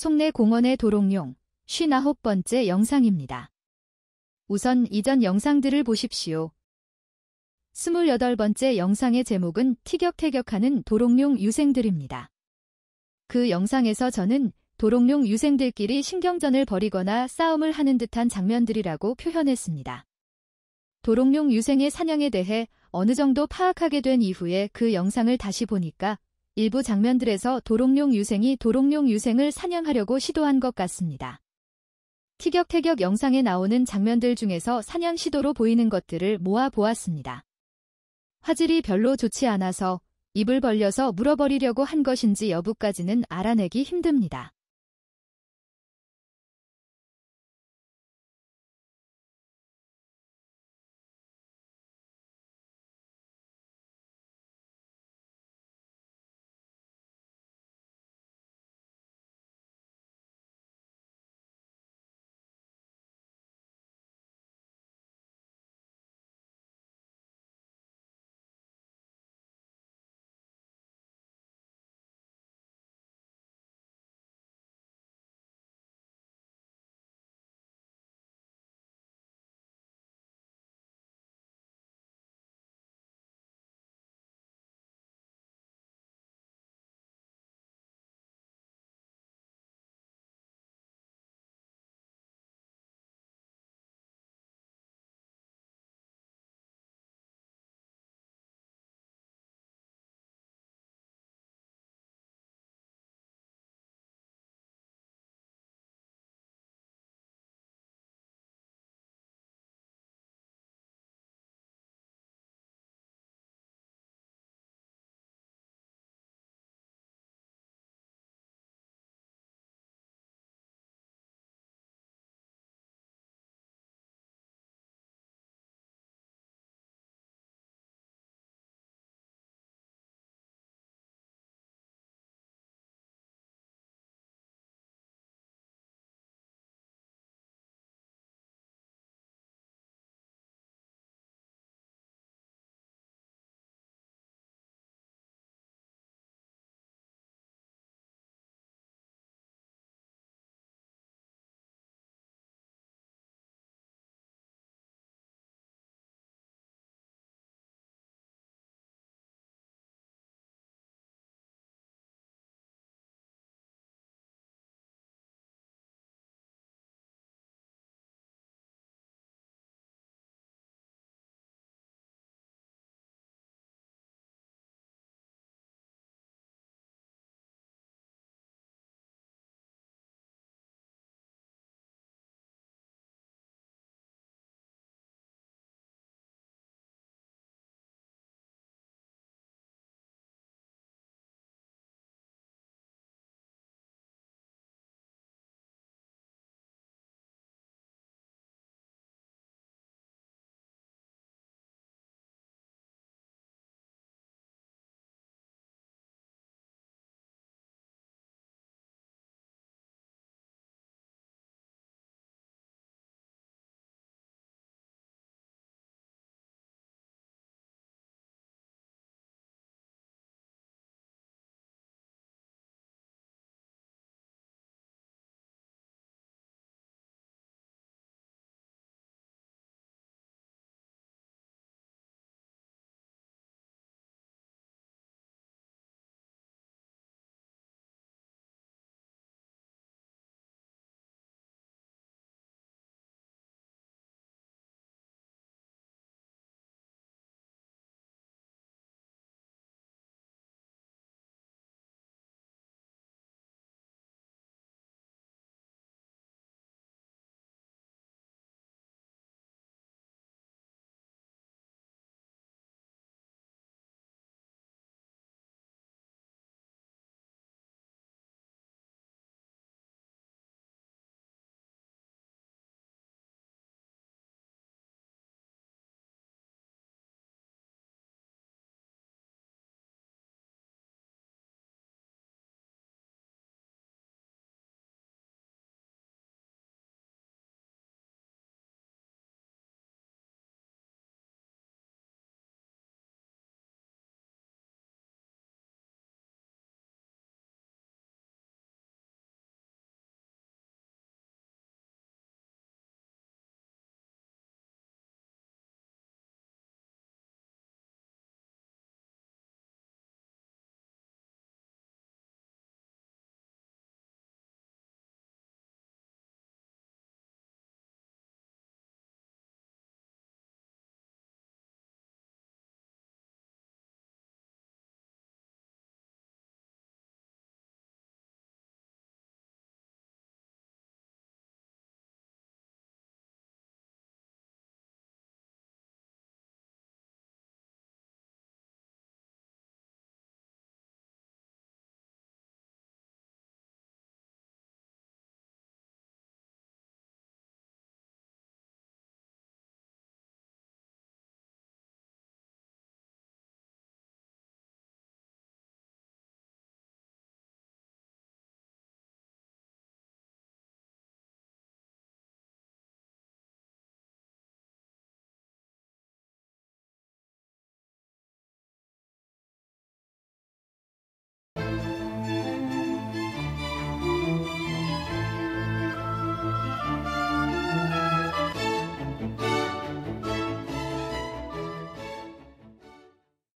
송내 공원의 도롱뇽 59번째 영상입니다. 우선 이전 영상들을 보십시오. 28번째 영상의 제목은 티격태격하는 도롱뇽 유생들입니다. 그 영상에서 저는 도롱뇽 유생들끼리 신경전을 벌이거나 싸움을 하는 듯한 장면들이라고 표현했습니다. 도롱뇽 유생의 사냥에 대해 어느 정도 파악하게 된 이후에 그 영상을 다시 보니까 일부 장면들에서 도롱뇽 유생이 도롱뇽 유생을 사냥하려고 시도한 것 같습니다. 티격태격 영상에 나오는 장면들 중에서 사냥 시도로 보이는 것들을 모아 보았습니다. 화질이 별로 좋지 않아서 입을 벌려서 물어버리려고 한 것인지 여부까지는 알아내기 힘듭니다.